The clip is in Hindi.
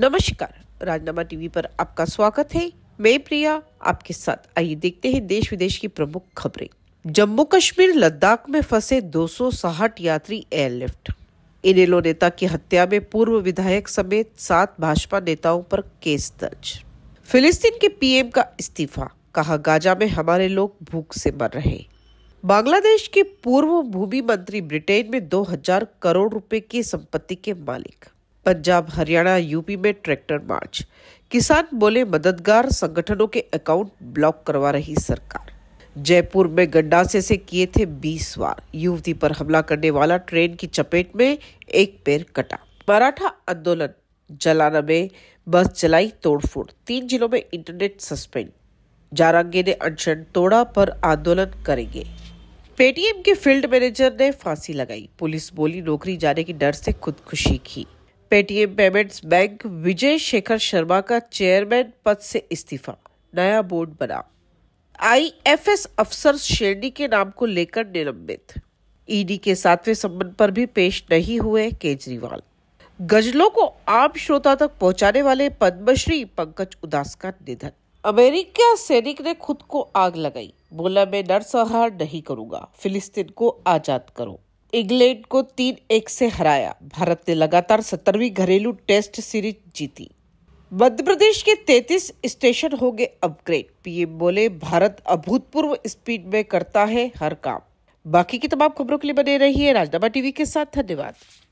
नमस्कार राजनामा टीवी पर आपका स्वागत है मैं प्रिया आपके साथ आइए देखते हैं देश विदेश की प्रमुख खबरें जम्मू कश्मीर लद्दाख में फंसे दो यात्री एयरलिफ्ट इनेलो नेता की हत्या में पूर्व विधायक समेत सात भाजपा नेताओं पर केस दर्ज फिलिस्तीन के पीएम का इस्तीफा कहा गाजा में हमारे लोग भूख से मर रहे बांग्लादेश के पूर्व भूमि मंत्री ब्रिटेन में 2000 करोड़ रुपए की संपत्ति के मालिक पंजाब हरियाणा यूपी में ट्रैक्टर मार्च किसान बोले मददगार संगठनों के अकाउंट ब्लॉक करवा रही सरकार जयपुर में गंडासे से किए थे बीस वार युवती पर हमला करने वाला ट्रेन की चपेट में एक पैर कटा मराठा आंदोलन जलाना में बस चलाई तोड़फोड़ तीन जिलों में इंटरनेट सस्पेंड जारांगे ने अनशन तोड़ा पर आंदोलन करेंगे पेटीएम के फील्ड मैनेजर ने फांसी लगाई पुलिस बोली नौकरी जाने की डर से खुदकुशी की Paytm payments bank Vijay Shekhar Sharma का चेयरमैन पद से इस्तीफा नया बोर्ड बना आईएफएस अफसर शेरनी के नाम को लेकर निलंबित ईडी के सातवें संबंध पर भी पेश नहीं हुए केजरीवाल गजलों को आम श्रोता तक पहुंचाने वाले पद्मश्री पंकज उदास का निधन अमेरिका सैनिक ने खुद को आग लगाई बोला मैं नरसंहार नहीं करूंगा फिलिस्तीन को आजाद करो इंग्लैंड को तीन एक से हराया भारत ने लगातार सत्तरवीं घरेलू टेस्ट सीरीज जीती मध्य प्रदेश के 33 स्टेशन होंगे अपग्रेड पीएम बोले भारत अभूतपूर्व स्पीड में करता है हर काम बाकी की तमाम खबरों के लिए बने रहिए राजनामा टीवी के साथ धन्यवाद